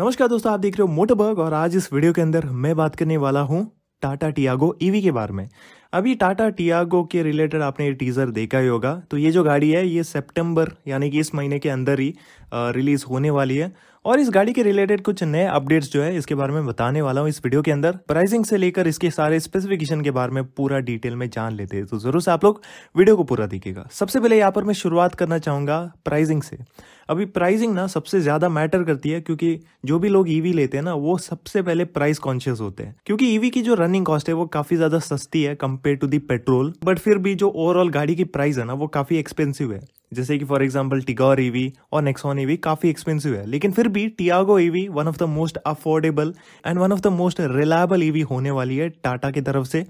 नमस्कार दोस्तों आप देख रहे हो मोटरबर्ग और आज इस वीडियो के अंदर मैं बात करने वाला हूं टाटा टियागो ईवी e के बारे में अभी टाटा टियागो के रिलेटेड आपने ये टीज़र देखा ही होगा तो ये जो गाड़ी है ये सितंबर यानी कि इस महीने के अंदर ही रिलीज़ होने वाली है और इस गाड़ी के रिलेटेड कुछ नए अपडेट्स जो है इसके बारे में बताने वाला हूँ इस वीडियो के अंदर प्राइसिंग से लेकर इसके सारे स्पेसिफिकेशन के बारे में पूरा डिटेल में जान लेते हैं तो जरूर से आप लोग वीडियो को पूरा देखिएगा सबसे पहले यहाँ पर मैं शुरुआत करना चाहूंगा प्राइजिंग से अभी प्राइजिंग ना सबसे ज़्यादा मैटर करती है क्योंकि जो भी लोग ईवी e लेते हैं ना वो सबसे पहले प्राइस कॉन्शियस होते हैं क्योंकि ईवी e की जो रनिंग कॉस्ट है वो काफ़ी ज़्यादा सस्ती है compare to the petrol but फिर भी जो ओवरऑल गाड़ी की प्राइस है ना वो काफ़ी एक्सपेंसिव है जैसे कि फॉर एग्जाम्पल टिगोर ईवी और नेक्सॉन ईवी काफ़ी एक्सपेंसिव है लेकिन फिर भी Tiago EV one of the most affordable and one of the most reliable EV होने वाली है टाटा की तरफ से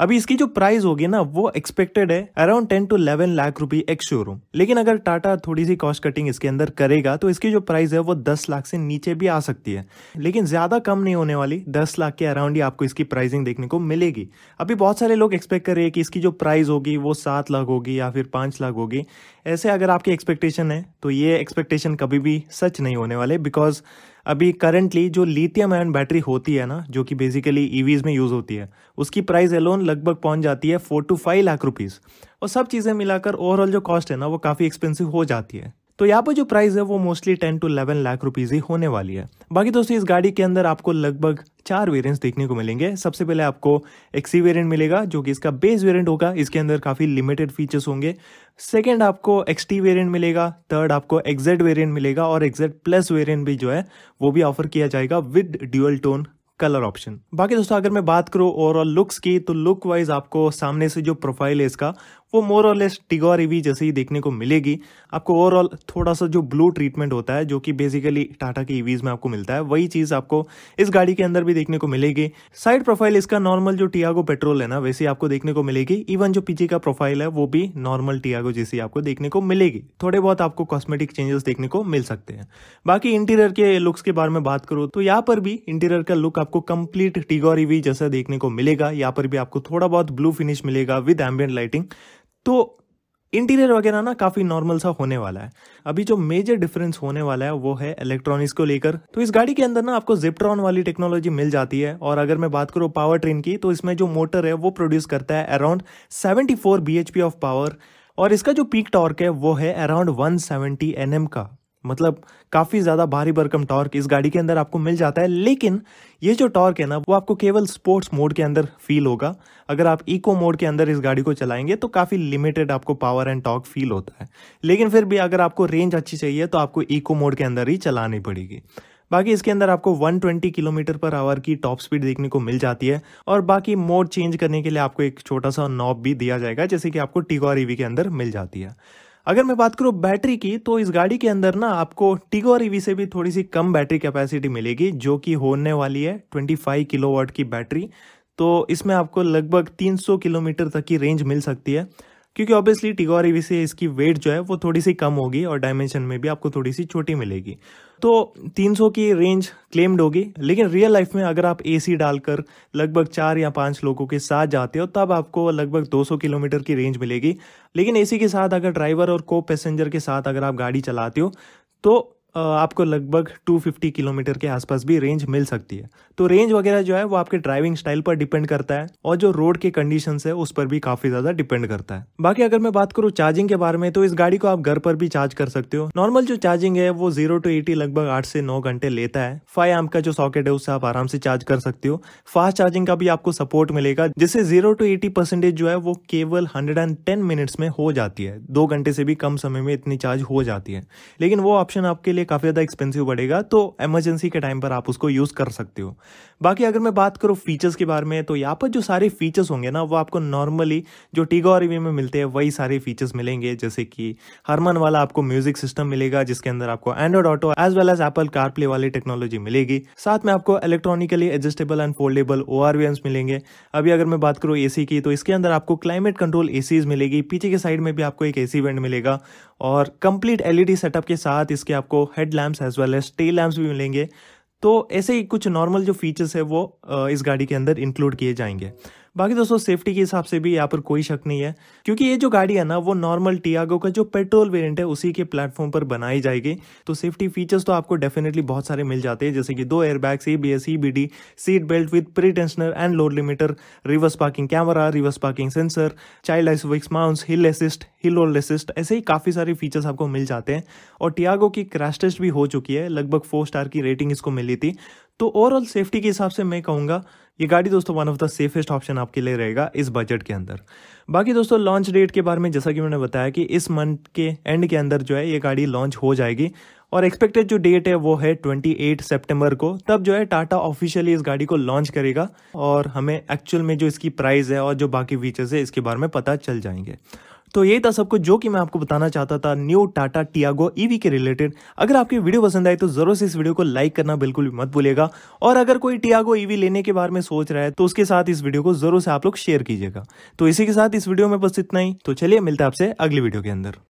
अभी इसकी जो प्राइस होगी ना वो एक्सपेक्टेड है around ten to eleven lakh rupee ex showroom लेकिन अगर टाटा थोड़ी सी कॉस्ट कटिंग इसके अंदर करेगा तो इसकी जो प्राइस है वो दस लाख से नीचे भी आ सकती है लेकिन ज्यादा कम नहीं होने वाली दस लाख के अराउंड ही आपको इसकी प्राइसिंग देखने को मिलेगी अभी बहुत सारे लोग एक्सपेक्ट कर रहे हैं कि इसकी जो प्राइस होगी वो सात लाख होगी या फिर पाँच लाख होगी ऐसे अगर आपकी एक्सपेक्टेशन है तो ये एक्सपेक्टेशन कभी भी सच नहीं होने वाले बिकॉज अभी करंटली जो लिथियम आयन बैटरी होती है ना जो कि बेसिकली ईवीज e में यूज़ होती है उसकी प्राइस एलोन लगभग पहुंच जाती है four to five lakh rupees और सब चीज़ें मिलाकर ओवरऑल जो कॉस्ट है ना वो काफ़ी एक्सपेंसिव हो जाती है तो यहाँ पर जो प्राइस है वो mostly ten to eleven lakh rupees ही होने वाली है बाकी दोस्तों इस गाड़ी के अंदर आपको लगभग चार वेरिएंट्स देखने को मिलेंगे सबसे पहले आपको एक्सी वेरिएंट मिलेगा जो कि इसका बेस वेरिएंट होगा इसके अंदर काफ़ी लिमिटेड फीचर्स होंगे सेकेंड आपको एक्स टी वेरियंट मिलेगा थर्ड आपको एक्जेड वेरियंट मिलेगा और एक्जेड प्लस वेरियंट भी जो है वो भी ऑफर किया जाएगा with dual tone colour option बाकी दोस्तों अगर मैं बात करूँ ओवरऑल लुक्स की तो लुक वाइज आपको सामने से जो प्रोफाइल है इसका वो मोर और लेस टिगोर ईवी जैसे ही देखने को मिलेगी आपको ओवरऑल थोड़ा सा जो ब्लू ट्रीटमेंट होता है जो कि बेसिकली टाटा की ईवीज e में आपको मिलता है वही चीज़ आपको इस गाड़ी के अंदर भी देखने को मिलेगी साइड प्रोफाइल इसका नॉर्मल जो टियागो पेट्रोल है ना वैसे आपको देखने को मिलेगी इवन जो पीछे का प्रोफाइल है वो भी नॉर्मल टियागो जैसी आपको देखने को मिलेगी थोड़े बहुत आपको कॉस्मेटिक चेंजेस देखने को मिल सकते हैं बाकी इंटीरियर के लुक्स के बारे में बात करो तो यहाँ पर भी इंटीरियर का लुक आपको कंप्लीट टिगोर ईवी जैसा देखने को मिलेगा यहाँ पर भी आपको थोड़ा बहुत ब्लू फिनिश मिलेगा विद एम्बियंट लाइटिंग तो इंटीरियर वगैरह ना काफ़ी नॉर्मल सा होने वाला है अभी जो मेजर डिफरेंस होने वाला है वो है इलेक्ट्रॉनिक्स को लेकर तो इस गाड़ी के अंदर ना आपको जिप्ट्रॉन वाली टेक्नोलॉजी मिल जाती है और अगर मैं बात करूँ पावर ट्रेन की तो इसमें जो मोटर है वो प्रोड्यूस करता है around seventy four of power और इसका जो पीक टॉर्क है वो है अराउंड 170 सेवेंटी का मतलब काफ़ी ज़्यादा भारी भरकम टॉर्क इस गाड़ी के अंदर आपको मिल जाता है लेकिन ये जो टॉर्क है ना वो आपको केवल स्पोर्ट्स मोड के अंदर फील होगा अगर आप इको मोड के अंदर इस गाड़ी को चलाएंगे तो काफ़ी लिमिटेड आपको पावर एंड टॉर्क फील होता है लेकिन फिर भी अगर आपको रेंज अच्छी चाहिए तो आपको इको मोड के अंदर ही चलानी पड़ेगी बाकी इसके अंदर आपको 120 किलोमीटर पर आवर की टॉप स्पीड देखने को मिल जाती है और बाकी मोड चेंज करने के लिए आपको एक छोटा सा नॉब भी दिया जाएगा जैसे कि आपको टिगोर ईवी e के अंदर मिल जाती है अगर मैं बात करूँ बैटरी की तो इस गाड़ी के अंदर ना आपको टिगो ईवी e से भी थोड़ी सी कम बैटरी कैपेसिटी मिलेगी जो कि होने वाली है 25 किलोवाट की बैटरी तो इसमें आपको लगभग 300 किलोमीटर तक की रेंज मिल सकती है क्योंकि ऑब्वियसली ईवी से इसकी वेट जो है वो थोड़ी सी कम होगी और डायमेंशन में भी आपको थोड़ी सी छोटी मिलेगी तो 300 की रेंज क्लेम्ड होगी लेकिन रियल लाइफ में अगर आप एसी डालकर लगभग चार या पांच लोगों के साथ जाते हो तब आपको लगभग 200 किलोमीटर की रेंज मिलेगी लेकिन एसी के साथ अगर ड्राइवर और को पैसेंजर के साथ अगर आप गाड़ी चलाते हो तो आपको लगभग 250 किलोमीटर के आसपास भी रेंज मिल सकती है तो रेंज वगैरह जो है वो आपके ड्राइविंग स्टाइल पर डिपेंड करता है और जो रोड के कंडीशन है उस पर भी काफी ज्यादा डिपेंड करता है बाकी अगर मैं बात करूँ चार्जिंग के बारे में तो इस गाड़ी को आप घर पर भी चार्ज कर सकते हो नॉर्मल जो चार्जिंग है वो जीरो टू एटी लगभग आठ से नौ घंटे लेता है फाइव एम का जो सॉकेट है उससे आप आराम से चार्ज कर सकते हो फास्ट चार्जिंग का भी आपको सपोर्ट मिलेगा जिससे जीरो टू एटी परसेंटेज जो है वो केवल हंड्रेड एंड टेन मिनट्स में हो जाती है दो घंटे से भी कम समय में इतनी चार्ज हो जाती है लेकिन वो ऑप्शन आपके लिए लिए काफ़ी ज़्यादा एक्सपेंसिव पड़ेगा तो एमरजेंसी के टाइम पर आप उसको यूज़ कर सकते हो बाकी अगर मैं बात करूँ फीचर्स के बारे में तो यहाँ पर जो सारे फीचर्स होंगे ना वो आपको नॉर्मली जो टीगो रिव्यू में मिलते हैं वही सारे फीचर्स मिलेंगे जैसे कि हरमन वाला आपको म्यूजिक सिस्टम मिलेगा जिसके अंदर आपको Android Auto as well as Apple CarPlay वाली टेक्नोलॉजी मिलेगी साथ में आपको इलेक्ट्रॉनिकली एडजस्टेबल एंड फोल्डेबल ओ मिलेंगे अभी अगर मैं बात करूँ ए की तो इसके अंदर आपको क्लाइमेट कंट्रोल ए मिलेगी पीछे के साइड में भी आपको एक ए वेंट मिलेगा और कंप्लीट एलईडी सेटअप के साथ इसके आपको head lamps as well as tail lamps भी मिलेंगे तो ऐसे ही कुछ नॉर्मल जो फीचर्स है वो इस गाड़ी के अंदर इंक्लूड किए जाएंगे बाकी दोस्तों सेफ्टी के हिसाब से भी यहाँ पर कोई शक नहीं है क्योंकि ये जो गाड़ी है ना वो नॉर्मल टियागो का जो पेट्रोल वेरियंट है उसी के प्लेटफॉर्म पर बनाई जाएगी तो सेफ्टी फीचर्स तो आपको डेफिनेटली बहुत सारे मिल जाते हैं जैसे कि दो airbag A B S seat belt with pretensioner and load limiter reverse parking camera reverse parking sensor child ISOFIX mounts hill assist hill hold assist ऐसे ही काफ़ी सारे फीचर्स आपको मिल जाते हैं और टियागो की क्रैश टेस्ट भी हो चुकी है लगभग फोर स्टार की रेटिंग इसको मिली थी तो ओवरऑल सेफ्टी के हिसाब से मैं कहूँगा ये गाड़ी दोस्तों one of the safest option आपके लिए रहेगा इस बजट के अंदर बाकी दोस्तों लॉन्च डेट के बारे में जैसा कि मैंने बताया कि इस मंथ के एंड के अंदर जो है ये गाड़ी लॉन्च हो जाएगी और एक्सपेक्टेड जो डेट है वो है 28 सितंबर को तब जो है टाटा ऑफिशियली इस गाड़ी को लॉन्च करेगा और हमें एक्चुअल में जो इसकी प्राइस है और जो बाकी फीचर्स है इसके बारे में पता चल जाएंगे तो यही था सब कुछ जो कि मैं आपको बताना चाहता था न्यू टाटा टियागो ईवी के रिलेटेड अगर आपकी वीडियो पसंद आई तो जरूर से इस वीडियो को लाइक करना बिल्कुल भी मत भूलेगा और अगर कोई टियागो ईवी e लेने के बारे में सोच रहा है तो उसके साथ इस वीडियो को जरूर से आप लोग शेयर कीजिएगा तो इसी के साथ इस वीडियो में बस इतना ही तो चलिए मिलते हैं आपसे अगली वीडियो के अंदर